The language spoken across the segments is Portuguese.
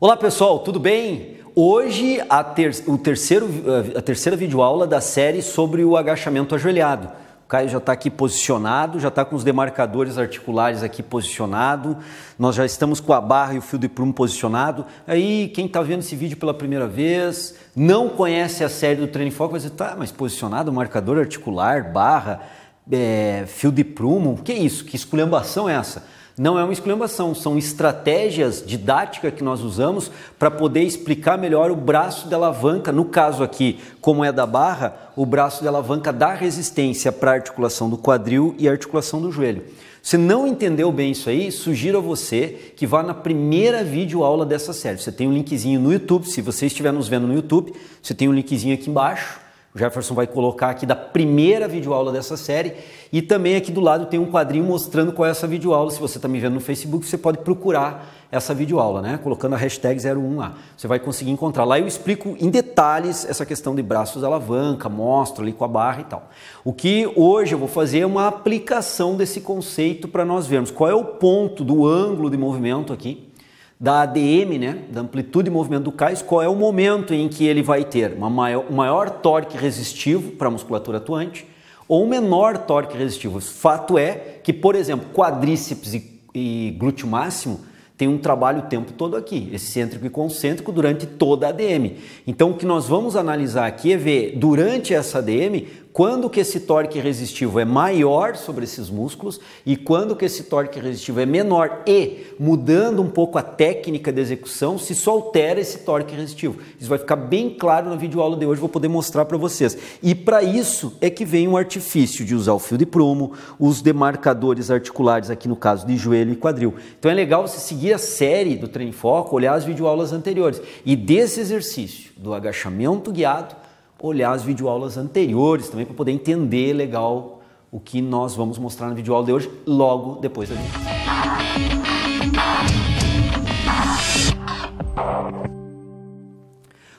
Olá pessoal, tudo bem? Hoje a, ter, o terceiro, a terceira videoaula da série sobre o agachamento ajoelhado. O Caio já está aqui posicionado, já está com os demarcadores articulares aqui posicionado. Nós já estamos com a barra e o fio de prumo posicionado. Aí quem está vendo esse vídeo pela primeira vez, não conhece a série do Treino Foco, vai dizer, tá, mas posicionado, marcador articular, barra, é, fio de prumo, que é isso? Que esculhambação é essa? não é uma exclamação, são estratégias didáticas que nós usamos para poder explicar melhor o braço de alavanca, no caso aqui, como é da barra, o braço de alavanca dá resistência para a articulação do quadril e a articulação do joelho. Se não entendeu bem isso aí, sugiro a você que vá na primeira videoaula dessa série. Você tem um linkzinho no YouTube, se você estiver nos vendo no YouTube, você tem um linkzinho aqui embaixo o Jefferson vai colocar aqui da primeira videoaula dessa série e também aqui do lado tem um quadrinho mostrando qual é essa videoaula. Se você está me vendo no Facebook, você pode procurar essa videoaula, né? Colocando a hashtag 01 lá. Você vai conseguir encontrar. Lá eu explico em detalhes essa questão de braços alavanca, mostro ali com a barra e tal. O que hoje eu vou fazer é uma aplicação desse conceito para nós vermos qual é o ponto do ângulo de movimento aqui da ADM, né, da amplitude de movimento do cais, qual é o momento em que ele vai ter uma maior, um maior torque resistivo para a musculatura atuante ou um menor torque resistivo. Fato é que, por exemplo, quadríceps e, e glúteo máximo tem um trabalho o tempo todo aqui, excêntrico e concêntrico durante toda a ADM. Então, o que nós vamos analisar aqui é ver durante essa ADM quando que esse torque resistivo é maior sobre esses músculos e quando que esse torque resistivo é menor e mudando um pouco a técnica de execução, se só altera esse torque resistivo. Isso vai ficar bem claro na videoaula de hoje, vou poder mostrar para vocês. E para isso é que vem o artifício de usar o fio de prumo, os demarcadores articulares aqui no caso de joelho e quadril. Então é legal você seguir a série do Treino Foco, olhar as videoaulas anteriores e desse exercício do agachamento guiado olhar as videoaulas anteriores também para poder entender legal o que nós vamos mostrar na videoaula de hoje logo depois da gente.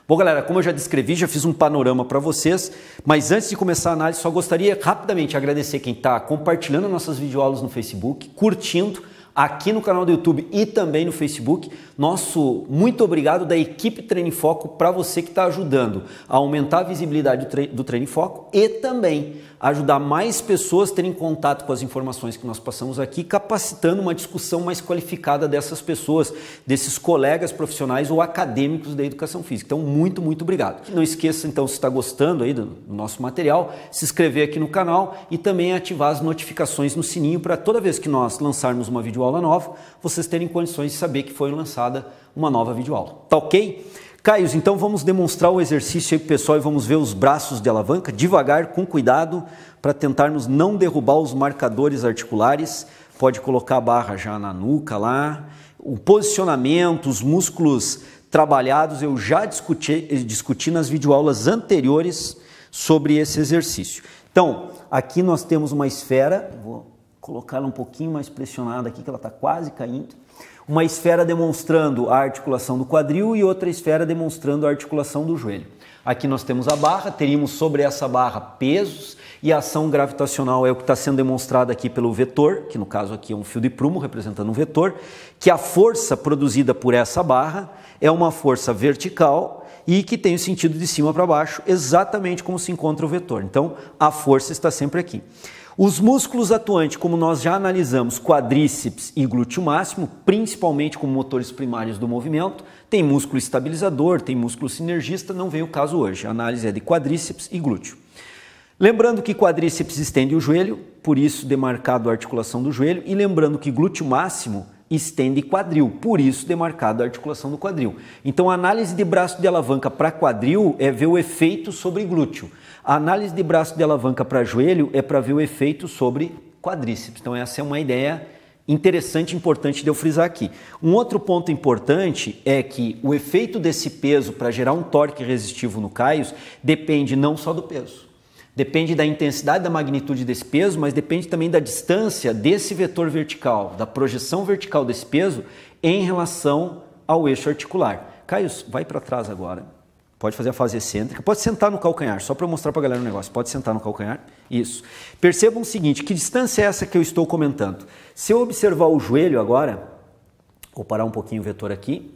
Bom, galera, como eu já descrevi, já fiz um panorama para vocês, mas antes de começar a análise, só gostaria rapidamente de agradecer quem está compartilhando nossas videoaulas no Facebook, curtindo, aqui no canal do YouTube e também no Facebook. Nosso muito obrigado da equipe Treino Foco para você que está ajudando a aumentar a visibilidade do, tre Treino Foco e também ajudar mais pessoas a terem contato com as informações que nós passamos aqui, capacitando uma discussão mais qualificada dessas pessoas, desses colegas profissionais ou acadêmicos da educação física. Então, muito, muito obrigado. Não esqueça, então, se está gostando aí do nosso material, se inscrever aqui no canal e também ativar as notificações no sininho para toda vez que nós lançarmos uma videoaula videoaula nova, vocês terem condições de saber que foi lançada uma nova videoaula. Tá ok? Caios, então vamos demonstrar o exercício aí pessoal e vamos ver os braços de alavanca devagar, com cuidado, para tentarmos não derrubar os marcadores articulares. Pode colocar a barra já na nuca lá. O posicionamento, os músculos trabalhados, eu já discuti, discuti nas videoaulas anteriores sobre esse exercício. Então, aqui nós temos uma esfera, vou colocar ela um pouquinho mais pressionada aqui, que ela está quase caindo. Uma esfera demonstrando a articulação do quadril e outra esfera demonstrando a articulação do joelho. Aqui nós temos a barra, teríamos sobre essa barra pesos e a ação gravitacional é o que está sendo demonstrado aqui pelo vetor, que no caso aqui é um fio de prumo representando um vetor, que a força produzida por essa barra é uma força vertical e que tem o sentido de cima para baixo, exatamente como se encontra o vetor. Então, a força está sempre aqui. Os músculos atuantes, como nós já analisamos, quadríceps e glúteo máximo, principalmente como motores primários do movimento, tem músculo estabilizador, tem músculo sinergista, não veio o caso hoje. A análise é de quadríceps e glúteo. Lembrando que quadríceps estende o joelho, por isso demarcado a articulação do joelho, e lembrando que glúteo máximo estende quadril, por isso demarcado a articulação do quadril. Então, a análise de braço de alavanca para quadril é ver o efeito sobre glúteo. A análise de braço de alavanca para joelho é para ver o efeito sobre quadríceps. Então, essa é uma ideia interessante, importante de eu frisar aqui. Um outro ponto importante é que o efeito desse peso para gerar um torque resistivo no caios depende não só do peso Depende da intensidade da magnitude desse peso, mas depende também da distância desse vetor vertical, da projeção vertical desse peso em relação ao eixo articular. Caio, vai para trás agora. Pode fazer a fase excêntrica. Pode sentar no calcanhar, só para mostrar para a galera o um negócio. Pode sentar no calcanhar. Isso. Percebam o seguinte: que distância é essa que eu estou comentando? Se eu observar o joelho agora, vou parar um pouquinho o vetor aqui.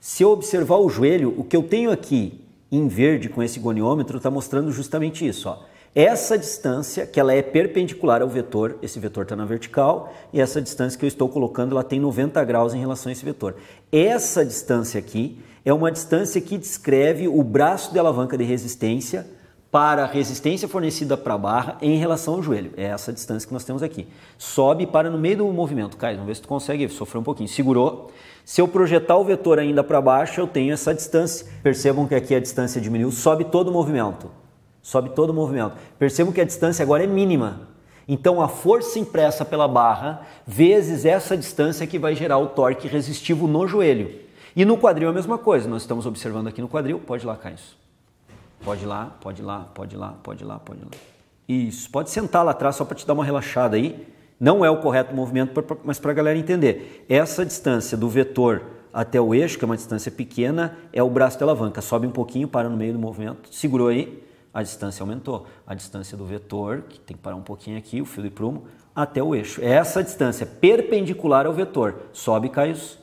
Se eu observar o joelho, o que eu tenho aqui em verde com esse goniômetro está mostrando justamente isso. Ó. Essa distância, que ela é perpendicular ao vetor, esse vetor está na vertical, e essa distância que eu estou colocando, ela tem 90 graus em relação a esse vetor. Essa distância aqui é uma distância que descreve o braço de alavanca de resistência para a resistência fornecida para a barra em relação ao joelho. É essa distância que nós temos aqui. Sobe para no meio do movimento. Cai, vamos ver se tu consegue sofrer um pouquinho. Segurou. Se eu projetar o vetor ainda para baixo, eu tenho essa distância. Percebam que aqui a distância diminuiu, sobe todo o movimento. Sobe todo o movimento. Percebo que a distância agora é mínima. Então a força impressa pela barra vezes essa distância que vai gerar o torque resistivo no joelho. E no quadril a mesma coisa. Nós estamos observando aqui no quadril. Pode ir lá, Caio. Pode ir lá, pode ir lá, pode ir lá, pode ir lá, pode ir lá. Isso. Pode sentar lá atrás só para te dar uma relaxada aí. Não é o correto movimento, mas para a galera entender. Essa distância do vetor até o eixo, que é uma distância pequena, é o braço da alavanca. Sobe um pouquinho, para no meio do movimento, segurou aí, a distância aumentou. A distância do vetor, que tem que parar um pouquinho aqui, o fio de prumo, até o eixo. É essa distância perpendicular ao vetor. Sobe, cai os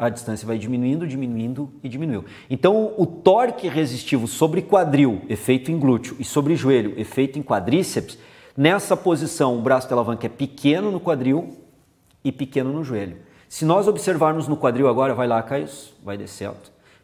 a distância vai diminuindo, diminuindo e diminuiu. Então, o torque resistivo sobre quadril, efeito em glúteo, e sobre joelho, efeito em quadríceps, nessa posição, o braço da alavanca é pequeno no quadril e pequeno no joelho. Se nós observarmos no quadril agora, vai lá, Caio, vai descendo.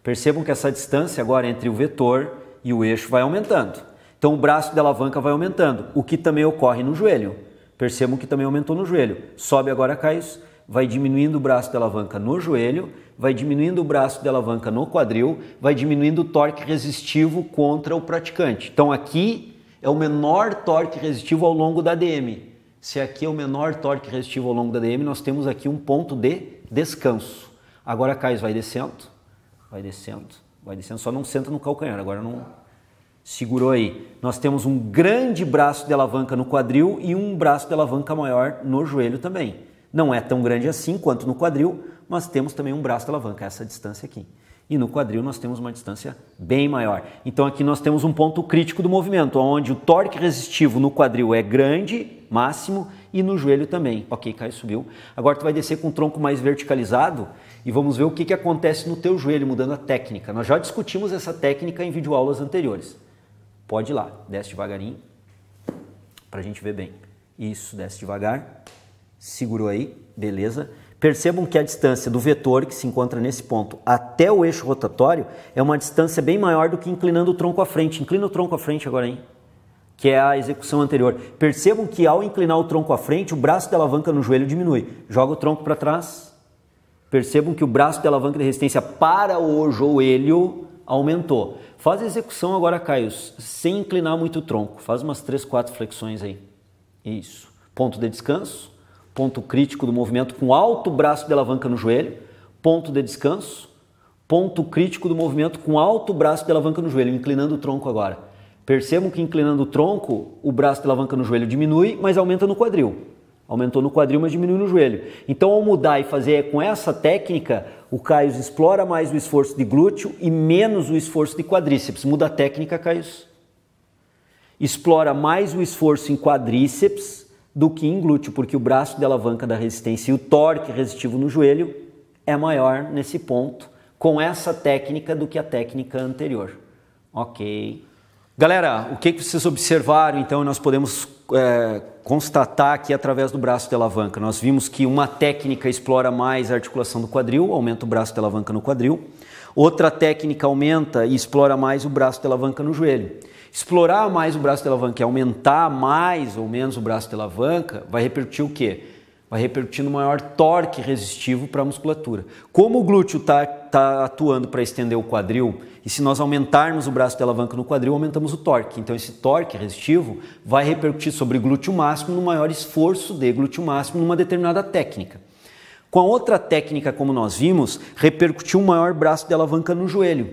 Percebam que essa distância agora entre o vetor e o eixo vai aumentando. Então o braço da alavanca vai aumentando, o que também ocorre no joelho. Percebam que também aumentou no joelho. Sobe agora, cai. vai diminuindo o braço da alavanca no joelho, vai diminuindo o braço da alavanca no quadril, vai diminuindo o torque resistivo contra o praticante. Então aqui é o menor torque resistivo ao longo da DM. Se aqui é o menor torque resistivo ao longo da DM, nós temos aqui um ponto de descanso. Agora, Caio, vai descendo, vai descendo, vai descendo, só não senta no calcanhar, agora não segurou aí. Nós temos um grande braço de alavanca no quadril e um braço de alavanca maior no joelho também. Não é tão grande assim quanto no quadril, mas temos também um braço de alavanca, essa distância aqui. E no quadril nós temos uma distância bem maior. Então aqui nós temos um ponto crítico do movimento, onde o torque resistivo no quadril é grande, máximo, e no joelho também. Ok, caiu, subiu. Agora tu vai descer com o tronco mais verticalizado e vamos ver o que, que acontece no teu joelho mudando a técnica. Nós já discutimos essa técnica em videoaulas anteriores. Pode ir lá, desce devagarinho para a gente ver bem. Isso, desce devagar, segurou aí, beleza. Percebam que a distância do vetor que se encontra nesse ponto até o eixo rotatório é uma distância bem maior do que inclinando o tronco à frente. Inclina o tronco à frente agora, hein? que é a execução anterior. Percebam que ao inclinar o tronco à frente, o braço da alavanca no joelho diminui. Joga o tronco para trás, Percebam que o braço de alavanca de resistência para o joelho aumentou. Faz a execução agora, Caio, sem inclinar muito o tronco. Faz umas 3, 4 flexões aí. Isso. Ponto de descanso, ponto crítico do movimento com alto braço de alavanca no joelho, ponto de descanso, ponto crítico do movimento com alto braço de alavanca no joelho, inclinando o tronco agora. Percebam que inclinando o tronco, o braço de alavanca no joelho diminui, mas aumenta no quadril. Aumentou no quadril, mas diminuiu no joelho. Então, ao mudar e fazer com essa técnica, o Caio explora mais o esforço de glúteo e menos o esforço de quadríceps. Muda a técnica, Caio? Explora mais o esforço em quadríceps do que em glúteo, porque o braço de alavanca da resistência e o torque resistivo no joelho é maior nesse ponto com essa técnica do que a técnica anterior. Ok. Galera, o que, vocês observaram então nós podemos é, constatar aqui através do braço de alavanca? Nós vimos que uma técnica explora mais a articulação do quadril, aumenta o braço de alavanca no quadril. Outra técnica aumenta e explora mais o braço de alavanca no joelho. Explorar mais o braço de alavanca e aumentar mais ou menos o braço de alavanca vai repercutir o quê? Vai repercutir no maior torque resistivo para a musculatura. Como o glúteo está está atuando para estender o quadril, e se nós aumentarmos o braço de alavanca no quadril, aumentamos o torque. Então, esse torque resistivo vai repercutir sobre glúteo máximo no maior esforço de glúteo máximo numa determinada técnica. Com a outra técnica, como nós vimos, repercutiu um maior braço de alavanca no joelho.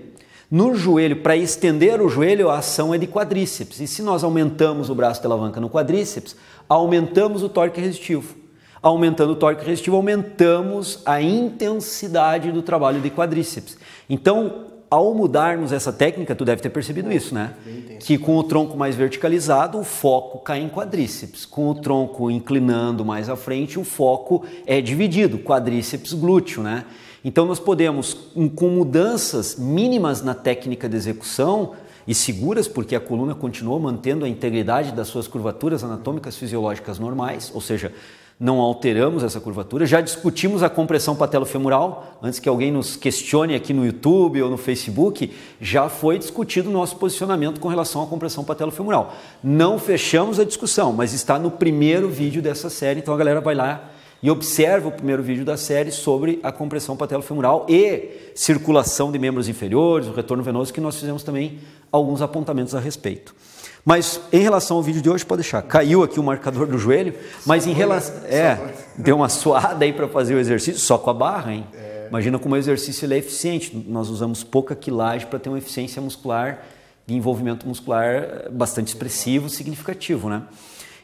No joelho, para estender o joelho, a ação é de quadríceps. E se nós aumentamos o braço de alavanca no quadríceps, aumentamos o torque resistivo. Aumentando o torque resistivo, aumentamos a intensidade do trabalho de quadríceps. Então, ao mudarmos essa técnica, tu deve ter percebido isso, né? Que com o tronco mais verticalizado, o foco cai em quadríceps. Com o tronco inclinando mais à frente, o foco é dividido, quadríceps glúteo, né? Então nós podemos, com mudanças mínimas na técnica de execução e seguras, porque a coluna continua mantendo a integridade das suas curvaturas anatômicas fisiológicas normais, ou seja, não alteramos essa curvatura. Já discutimos a compressão patelofemoral, antes que alguém nos questione aqui no YouTube ou no Facebook, já foi discutido o nosso posicionamento com relação à compressão patelofemoral. Não fechamos a discussão, mas está no primeiro vídeo dessa série, então a galera vai lá e observa o primeiro vídeo da série sobre a compressão patelofemoral e circulação de membros inferiores, o retorno venoso, que nós fizemos também alguns apontamentos a respeito. Mas em relação ao vídeo de hoje, pode deixar. Caiu aqui o marcador do joelho, mas em relação. É, deu uma suada aí para fazer o exercício, só com a barra, hein? É. Imagina como o exercício ele é eficiente. Nós usamos pouca quilagem para ter uma eficiência muscular e envolvimento muscular eh, bastante expressivo, significativo, né?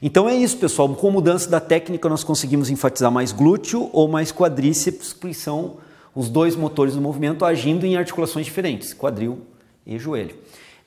Então é isso, pessoal. Com mudança da técnica, nós conseguimos enfatizar mais glúteo ou mais quadríceps, que são os dois motores do movimento agindo em articulações diferentes, quadril e joelho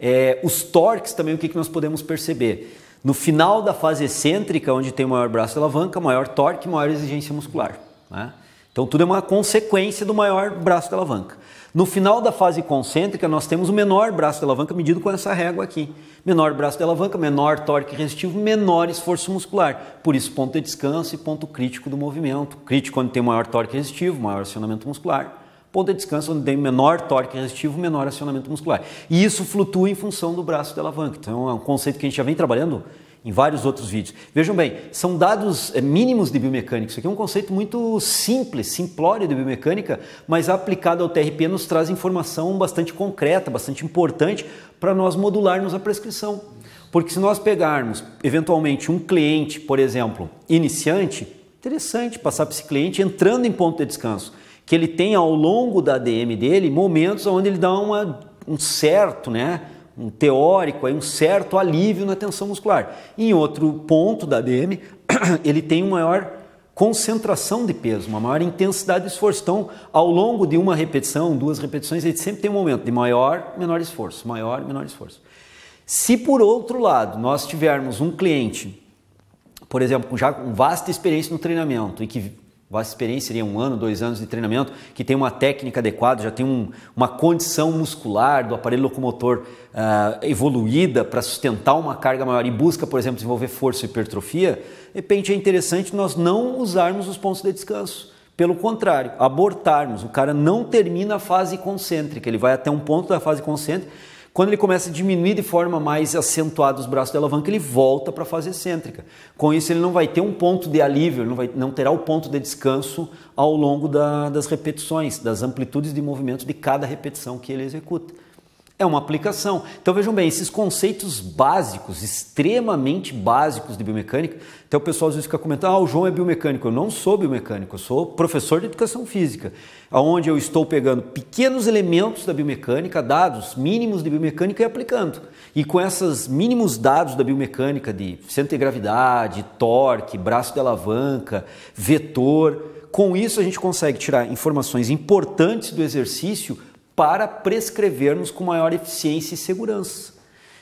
é, os torques também, o que, que nós podemos perceber? No final da fase excêntrica, onde tem maior braço de alavanca, maior torque, maior exigência muscular. Né? Então tudo é uma consequência do maior braço de alavanca. No final da fase concêntrica, nós temos o menor braço de alavanca medido com essa régua aqui. Menor braço de alavanca, menor torque resistivo, menor esforço muscular. Por isso, ponto de descanso e ponto crítico do movimento. Crítico onde tem maior torque resistivo, maior acionamento muscular. Ponta de descanso onde tem menor torque resistivo, menor acionamento muscular. E isso flutua em função do braço da alavanca. Então é um conceito que a gente já vem trabalhando em vários outros vídeos. Vejam bem, são dados é, mínimos de biomecânica. Isso aqui é um conceito muito simples, simplório de biomecânica, mas aplicado ao TRP nos traz informação bastante concreta, bastante importante para nós modularmos a prescrição. Porque se nós pegarmos, eventualmente, um cliente, por exemplo, iniciante, interessante passar para esse cliente entrando em ponto de descanso que ele tem ao longo da DM dele momentos onde ele dá uma, um certo, né, um teórico, um certo alívio na tensão muscular. Em outro ponto da DM, ele tem uma maior concentração de peso, uma maior intensidade de esforço. Então, ao longo de uma repetição, duas repetições, ele sempre tem um momento de maior, menor esforço, maior, menor esforço. Se por outro lado nós tivermos um cliente, por exemplo, já com vasta experiência no treinamento e que vasta experiência, seria um ano, dois anos de treinamento, que tem uma técnica adequada, já tem um, uma condição muscular do aparelho locomotor uh, evoluída para sustentar uma carga maior e busca, por exemplo, desenvolver força e hipertrofia, de repente é interessante nós não usarmos os pontos de descanso. Pelo contrário, abortarmos. O cara não termina a fase concêntrica, ele vai até um ponto da fase concêntrica quando ele começa a diminuir de forma mais acentuada os braços da alavanca, ele volta para a fase excêntrica. Com isso, ele não vai ter um ponto de alívio, não, vai, não terá o ponto de descanso ao longo da, das repetições, das amplitudes de movimento de cada repetição que ele executa é uma aplicação. Então vejam bem, esses conceitos básicos, extremamente básicos de biomecânica, até então o pessoal às vezes fica comentando, ah, o João é biomecânico. Eu não sou biomecânico, eu sou professor de educação física, onde eu estou pegando pequenos elementos da biomecânica, dados mínimos de biomecânica e aplicando. E com esses mínimos dados da biomecânica de centro de gravidade, torque, braço de alavanca, vetor, com isso a gente consegue tirar informações importantes do exercício para prescrevermos com maior eficiência e segurança.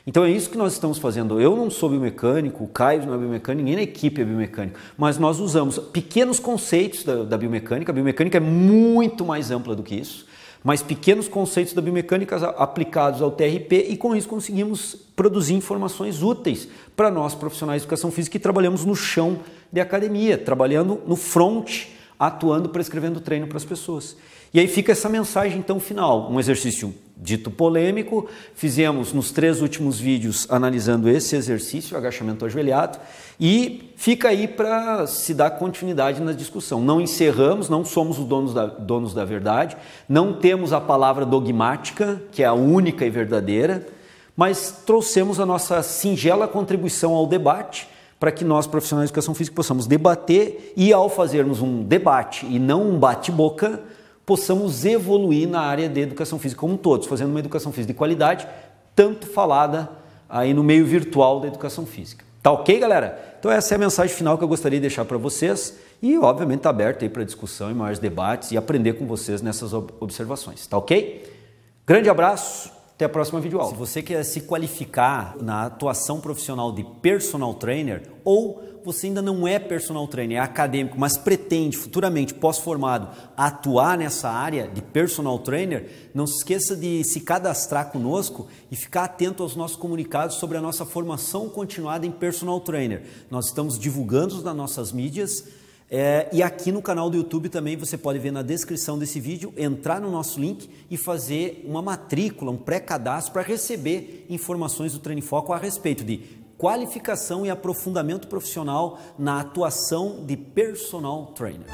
Então é isso que nós estamos fazendo. Eu não sou biomecânico, o Caio não é biomecânico, ninguém na equipe é biomecânico, mas nós usamos pequenos conceitos da, da biomecânica. A biomecânica é muito mais ampla do que isso, mas pequenos conceitos da biomecânica aplicados ao TRP e com isso conseguimos produzir informações úteis para nós profissionais de educação física que trabalhamos no chão de academia, trabalhando no front, atuando, prescrevendo treino para as pessoas. E aí fica essa mensagem então final, um exercício dito polêmico. Fizemos nos três últimos vídeos analisando esse exercício, agachamento ajoelhado, e fica aí para se dar continuidade na discussão. Não encerramos, não somos os donos da, donos da verdade, não temos a palavra dogmática, que é a única e verdadeira, mas trouxemos a nossa singela contribuição ao debate para que nós, profissionais de educação física, possamos debater e, ao fazermos um debate e não um bate-boca, possamos evoluir na área de educação física como todos, fazendo uma educação física de qualidade, tanto falada aí no meio virtual da educação física. Tá ok, galera? Então essa é a mensagem final que eu gostaria de deixar para vocês e obviamente está aberto aí para discussão e maiores debates e aprender com vocês nessas observações, tá ok? Grande abraço, até a próxima videoaula. Se você quer se qualificar na atuação profissional de personal trainer ou você ainda não é personal trainer, é acadêmico, mas pretende futuramente, pós-formado, atuar nessa área de personal trainer, não se esqueça de se cadastrar conosco e ficar atento aos nossos comunicados sobre a nossa formação continuada em personal trainer. Nós estamos divulgando nas nossas mídias é, e aqui no canal do YouTube também você pode ver na descrição desse vídeo, entrar no nosso link e fazer uma matrícula, um pré-cadastro para receber informações do Foco a respeito de qualificação e aprofundamento profissional na atuação de personal trainer.